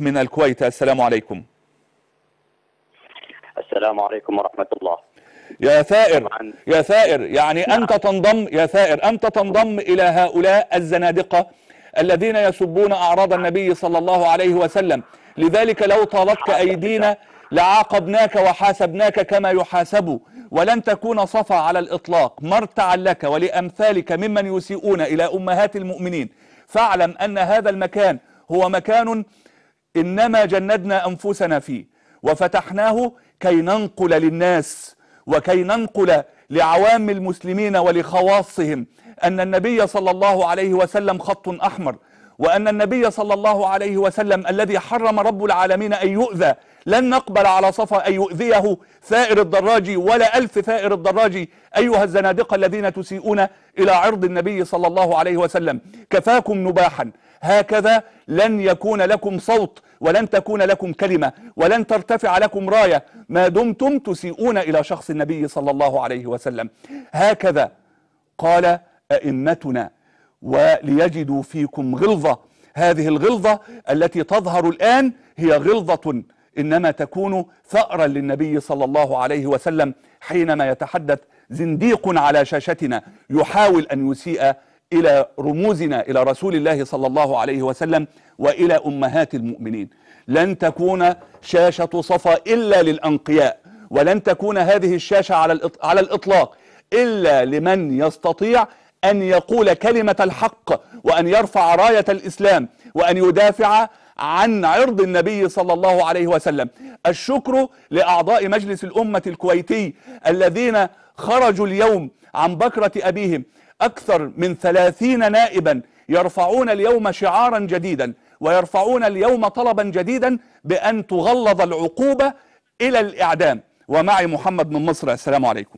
من الكويت السلام عليكم السلام عليكم ورحمة الله يا ثائر يا ثائر يعني نعم. أنت تنضم يا ثائر أنت تنضم إلى هؤلاء الزنادقة الذين يسبون أعراض النبي صلى الله عليه وسلم لذلك لو طالتك أيدينا لعاقبناك وحاسبناك كما يحاسب ولن تكون صفا على الإطلاق مرتعا لك ولأمثالك ممن يسيئون إلى أمهات المؤمنين فاعلم أن هذا المكان هو مكان إنما جندنا أنفسنا فيه وفتحناه كي ننقل للناس وكي ننقل لعوام المسلمين ولخواصهم أن النبي صلى الله عليه وسلم خط أحمر وأن النبي صلى الله عليه وسلم الذي حرم رب العالمين أن يؤذى لن نقبل على صفا أن يؤذيه ثائر الدراجي ولا ألف ثائر الدراجي أيها الزنادقة الذين تسيئون إلى عرض النبي صلى الله عليه وسلم كفاكم نباحا هكذا لن يكون لكم صوت ولن تكون لكم كلمة ولن ترتفع لكم راية ما دمتم تسيئون إلى شخص النبي صلى الله عليه وسلم هكذا قال أئمتنا وليجدوا فيكم غلظة هذه الغلظة التي تظهر الآن هي غلظة إنما تكون ثأرا للنبي صلى الله عليه وسلم حينما يتحدث زنديق على شاشتنا يحاول أن يسيء إلى رموزنا إلى رسول الله صلى الله عليه وسلم وإلى أمهات المؤمنين لن تكون شاشة صفا إلا للأنقياء ولن تكون هذه الشاشة على على الإطلاق إلا لمن يستطيع أن يقول كلمة الحق وأن يرفع راية الإسلام وأن يدافع عن عرض النبي صلى الله عليه وسلم الشكر لأعضاء مجلس الأمة الكويتي الذين خرجوا اليوم عن بكرة أبيهم أكثر من ثلاثين نائبا يرفعون اليوم شعارا جديدا ويرفعون اليوم طلبا جديدا بأن تغلظ العقوبة إلى الإعدام ومعي محمد من مصر السلام عليكم